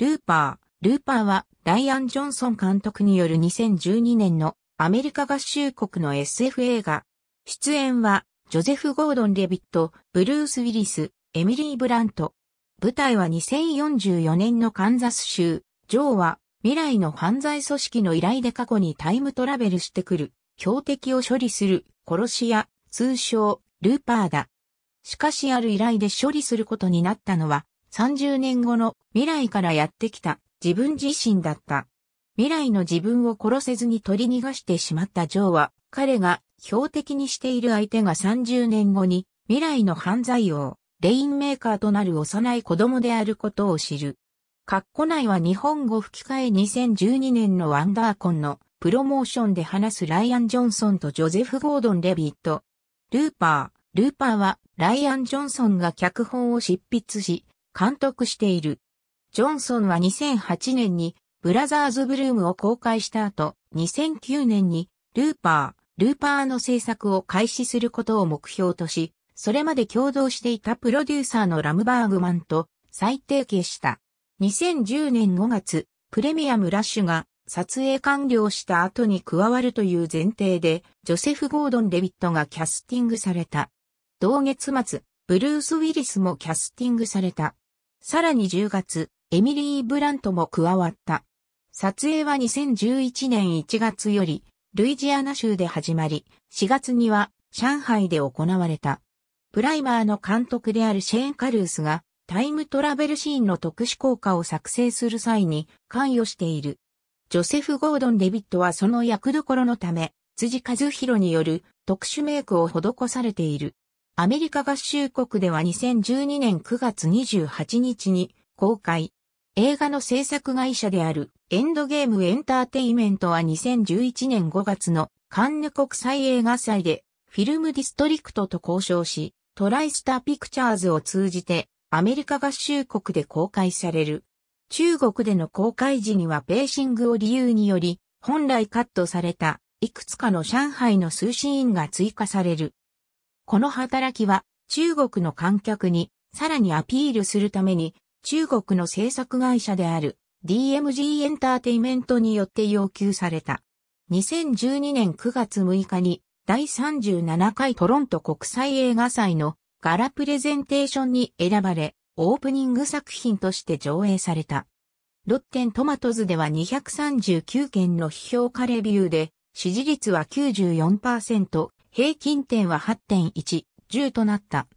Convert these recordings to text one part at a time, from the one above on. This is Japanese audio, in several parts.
ルーパー。ルーパーは、ライアン・ジョンソン監督による2012年のアメリカ合衆国の SF 映画。出演は、ジョゼフ・ゴードン・レビット、ブルース・ウィリス、エミリー・ブラント。舞台は2044年のカンザス州。ジョーは、未来の犯罪組織の依頼で過去にタイムトラベルしてくる、標的を処理する、殺し屋、通称、ルーパーだ。しかしある依頼で処理することになったのは、30年後の未来からやってきた自分自身だった。未来の自分を殺せずに取り逃がしてしまったジョーは、彼が標的にしている相手が30年後に未来の犯罪王、レインメーカーとなる幼い子供であることを知る。カッコ内は日本語吹き替え2012年のワンダーコンのプロモーションで話すライアン・ジョンソンとジョゼフ・ゴードン・レビット。ルーパー、ルーパーはライアン・ジョンソンが脚本を執筆し、監督している。ジョンソンは2008年にブラザーズブルームを公開した後、2009年にルーパー、ルーパーの制作を開始することを目標とし、それまで共同していたプロデューサーのラムバーグマンと再提携した。2010年5月、プレミアムラッシュが撮影完了した後に加わるという前提で、ジョセフ・ゴードン・デビットがキャスティングされた。同月末、ブルース・ウィリスもキャスティングされた。さらに10月、エミリー・ブラントも加わった。撮影は2011年1月より、ルイジアナ州で始まり、4月には上海で行われた。プライマーの監督であるシェーン・カルースがタイムトラベルシーンの特殊効果を作成する際に関与している。ジョセフ・ゴードン・デビットはその役どころのため、辻和弘による特殊メイクを施されている。アメリカ合衆国では2012年9月28日に公開。映画の制作会社であるエンドゲームエンターテイメントは2011年5月のカンヌ国際映画祭でフィルムディストリクトと交渉し、トライスターピクチャーズを通じてアメリカ合衆国で公開される。中国での公開時にはペーシングを理由により、本来カットされたいくつかの上海の数シーンが追加される。この働きは中国の観客にさらにアピールするために中国の制作会社である DMG エンターテイメントによって要求された。2012年9月6日に第37回トロント国際映画祭の柄プレゼンテーションに選ばれ、オープニング作品として上映された。ロッテントマトズでは239件の批評家レビューで、支持率は94%、平均点は8.1、10となった。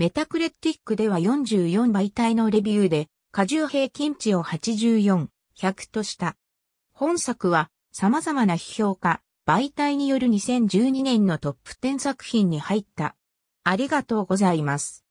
メタクレティックでは44媒体のレビューで、過重平均値を84、100とした。本作は様々な批評家、媒体による2012年のトップ10作品に入った。ありがとうございます。